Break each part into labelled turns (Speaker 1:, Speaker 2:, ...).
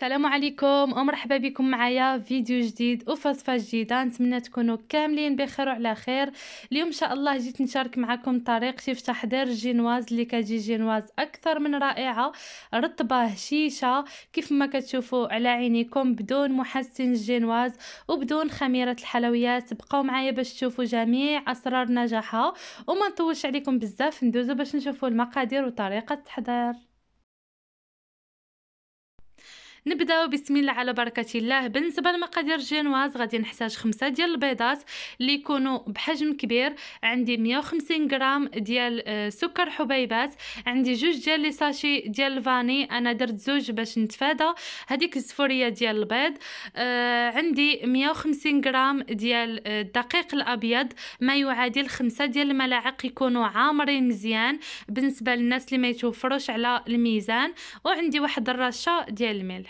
Speaker 1: السلام عليكم ومرحبا بكم معايا فيديو جديد وفصفة جديدة نتمنى تكونوا كاملين بخير وعلى خير اليوم ان شاء الله جيت نشارك معكم طريقة في تحضير الجينواز اللي كتجي جينواز اكثر من رائعة رطبة هشيشة كيف ما كتشوفوا على عينيكم بدون محسن الجينواز وبدون خميرة الحلويات بقاو معايا باش تشوفوا جميع اسرار نجاحها وما نطولش عليكم بزاف ندوزو باش نشوفوا المقادير وطريقة التحضير نبداو بسم الله على بركه الله بالنسبه لمقادير الجينواز غادي نحتاج خمسة ديال البيضات اللي يكونوا بحجم كبير عندي 150 غرام ديال آه، سكر حبيبات عندي جوج ديال لي ساشي ديال الفاني انا درت زوج باش نتفادى هذيك الزفوريه ديال البيض آه عندي 150 غرام ديال آه، الدقيق الابيض ما يعادل خمسة ديال الملاعق يكونوا عامرين مزيان بالنسبه للناس اللي ما يتوفروش على الميزان وعندي واحد الرشه ديال الملح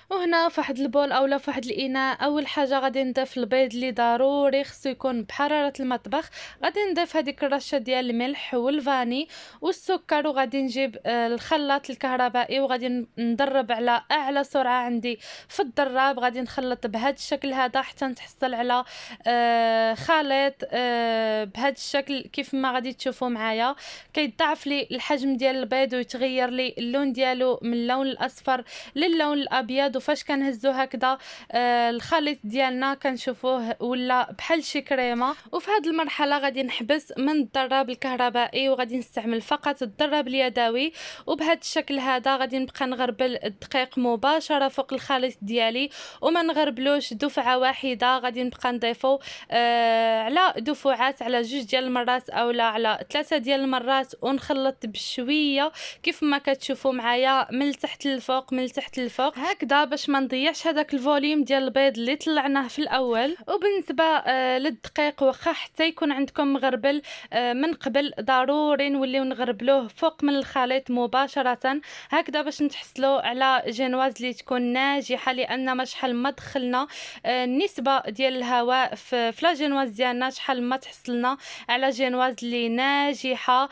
Speaker 1: وهنا فواحد البول اولا فواحد الاناء اول حاجه غادي نضيف البيض اللي ضروري خصو يكون بحراره المطبخ غادي نضيف هذيك الرشه ديال الملح والفاني والسكر وغادي نجيب آه، الخلاط الكهربائي وغادي ندرب على اعلى سرعه عندي في الدراب غادي نخلط بهذا الشكل هذا حتى نتحصل على آه، خليط آه، بهذا الشكل كيف ما غادي تشوفوا معايا كيضاعف لي الحجم ديال البيض ويتغير لي اللون ديالو من اللون الاصفر للون الابيض فاش كنهزو هكذا آه، الخليط ديالنا كنشوفوه ولا بحال شي كريمه وفي هذه المرحله غادي نحبس من الدراب الكهربائي وغادي نستعمل فقط الدراب اليدوي وبهذا الشكل هذا غادي نبقى نغربل الدقيق مباشره فوق الخليط ديالي وما نغربلوش دفعه واحده غادي نبقى نضيفو آه على دفعات على جوج ديال المرات اولا على ثلاثه ديال المرات ونخلط بشويه كيف ما كتشوفوا معايا من تحت للفوق من تحت للفوق هكذا باش ما نضيعش هذاك الفوليوم ديال البيض اللي طلعناه في الاول وبالنسبه آه للدقيق واخا حتى يكون عندكم مغربل آه من قبل ضروري نوليو نغربلوه فوق من الخليط مباشره هكذا باش نتحصلوا على جينواز اللي تكون ناجحه لان ما شحال ما دخلنا آه النسبه ديال الهواء في لا جينواز ديالنا شحال ما تحصلنا على جينواز اللي ناجحه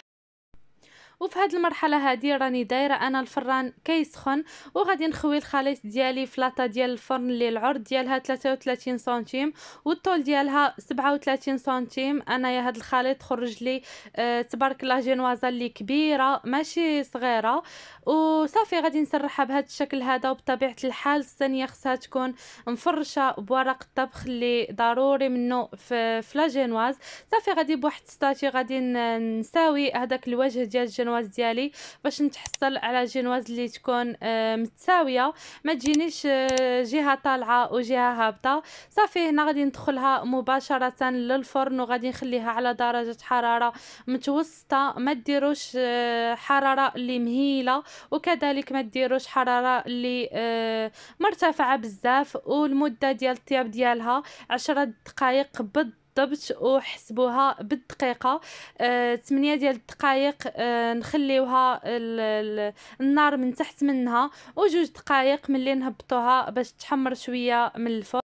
Speaker 1: وفي هذه المرحله هذه راني دايره انا الفران كيسخن وغادي نخوي الخليط ديالي في لاطه ديال الفرن اللي العرض ديالها 33 سنتيم والطول ديالها 37 سنتيم انايا هذا الخليط خرج لي أه تبارك الله جينوازا اللي كبيره ماشي صغيره وصافي غادي نسرحها بهذا الشكل هذا وبطبيعه الحال الصينيه خصها تكون مفرشه بورق الطبخ اللي ضروري منه في في لاجينواز صافي غادي بواحد ستاتي غادي نساوي هذاك الوجه ديال الجينواز ديالي باش نتحصل على جينواز اللي تكون آه، متساويه ما تجينيش آه، جهه طالعه وجهه هابطه صافي هنا غادي ندخلها مباشره للفرن وغادي نخليها على درجه حراره متوسطه ما ديروش آه، حراره اللي مهيله وكذلك ما ديروش حراره اللي مرتفعه بزاف والمده ديال الطياب ديالها 10 دقائق بالضبط بالضبط وحسبوها بالدقيقه آه 8 ديال الدقائق آه نخليوها النار من تحت منها وجوج دقائق ملي نهبطوها باش تحمر شويه من الفوق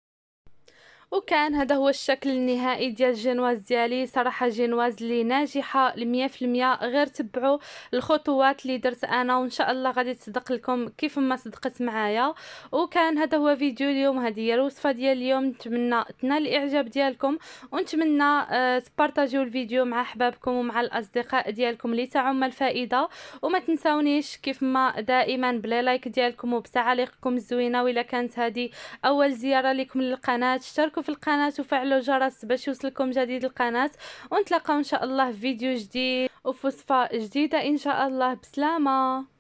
Speaker 1: وكان هذا هو الشكل النهائي ديال الجينواز ديالي صراحه جينواز اللي ناجحه ل 100% غير تبعوا الخطوات اللي درت انا وان شاء الله غادي تصدق لكم كيف ما صدقت معايا وكان هذا هو فيديو اليوم هذه هي الوصفه ديال اليوم نتمنى تنال الاعجاب ديالكم ونتمنى آه تبارطاجيو الفيديو مع احبابكم ومع الاصدقاء ديالكم لتعم الفائده وما تنساونيش كيف ما دائما بلا لايك ديالكم وبتعليقكم الزوينه والا كانت هذه اول زياره لكم للقناه اشتركوا في القناه وفعلوا الجرس باش يوصلكم جديد القناه ونتلاقاو ان شاء الله في فيديو جديد وفي وصفه جديده ان شاء الله بسلامه